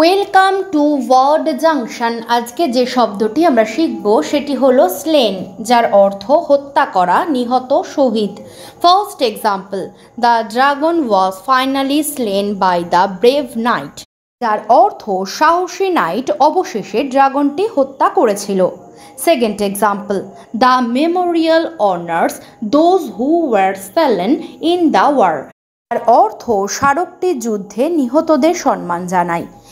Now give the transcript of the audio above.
welcome to word junction আজকে যে শব্দটি আমরা শিখব সেটি হলো স্লেন যার অর্থ হত্যা করা নিহত শহীদ first example the dragon was finally slain by the brave knight যার অর্থ সাহসী নাইট অবশেষে ড্রাগনটি হত্যা করেছিল second example the memorial honours those who were slain in the war যার অর্থ স্মারকটি যুদ্ধে নিহতদের সম্মান জানায়